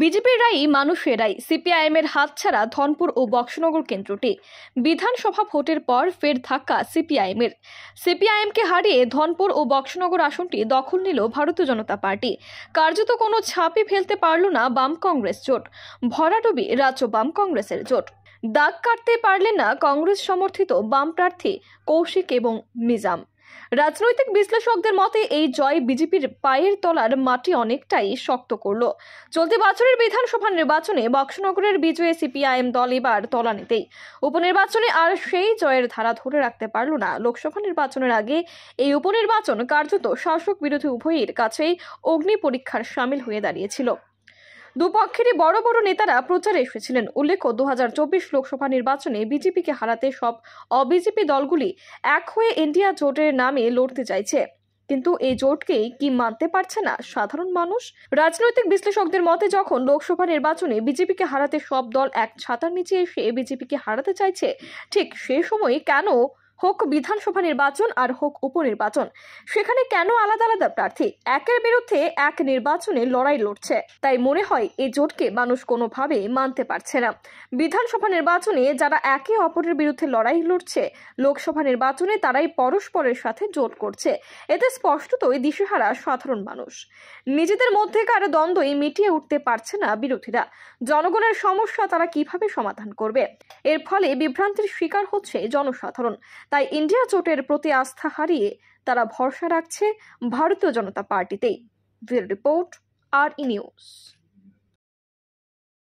বিজেপির রায়ই মানুষের রায় সিপিআইএমের হাতছাড়া ধনপুর ও বক্সনগর কেন্দ্রটি বিধানসভা ভোটের পর ফের ধাক্কা সিপিআইএমের সিপিআইএমকে হারিয়ে ধনপুর ও বক্সনগর আসনটি দখল নিল ভারতীয় জনতা পার্টি কার্যত কোনো ছাপই ফেলতে পারল না বাম কংগ্রেস জোট ভরাডুবি রাজ্য বাম কংগ্রেসের জোট দাগ কাটতে পারলেন না কংগ্রেস সমর্থিত বাম প্রার্থী কৌশিক এবং নিজাম রাজনৈতিক বিশ্লেষকদের মতে এই জয় বিজেপির পায়ের তলার মাটি অনেকটাই শক্ত করল চলতি বছরের বিধানসভা নির্বাচনে বক্সনগরের বিজয়ে সিপিআইএম দল এবার তলানিতেই উপনির্বাচনে আর সেই জয়ের ধারা ধরে রাখতে পারল না লোকসভা নির্বাচনের আগে এই উপনির্বাচন কার্যত শাসক বিরোধী উভয়ের কাছেই অগ্নি পরীক্ষার সামিল হয়ে দাঁড়িয়েছিল দুপক্ষেরই বড় বড় নেতারা প্রচারে এসেছিলেন উল্লেখ্য দু লোকসভা নির্বাচনে বিজেপিকে হারাতে সব অবিজেপি দলগুলি এক হয়ে ইন্ডিয়া জোটের নামে লড়তে চাইছে কিন্তু এই জোটকেই কি মানতে পারছে না সাধারণ মানুষ রাজনৈতিক বিশ্লেষকদের মতে যখন লোকসভা নির্বাচনে বিজেপিকে হারাতে সব দল এক ছাতার নিচে এসে বিজেপিকে হারাতে চাইছে ঠিক সেই সময় কেন হোক বিধানসভা নির্বাচন আর হোক উপনির্বাচন সেখানে কেন আলাদা আলাদা প্রার্থী একের বিরুদ্ধে এক নির্বাচনে লড়াই লড়ছে তাই মনে হয় এই জোটকে মানুষ কোনোভাবে মানতে পারছে না বিধানসভা নির্বাচনে যারা একে অপরের বিরুদ্ধে লড়াই লড়ছে লোকসভা নির্বাচনে তারাই পরস্পরের সাথে জোট করছে এতে স্পষ্টতই দিশেহারা সাধারণ মানুষ নিজেদের মধ্যেকার দ্বন্দ্বই মিটিয়ে উঠতে পারছে না বিরোধীরা জনগণের সমস্যা তারা কিভাবে সমাধান করবে এর ফলে বিভ্রান্তির শিকার হচ্ছে জনসাধারণ তাই ইন্ডিয়া জোটের প্রতি আস্থা হারিয়ে তারা ভরসা রাখছে ভারতীয় জনতা পার্টিতেই রিপোর্ট আর ই নিউজ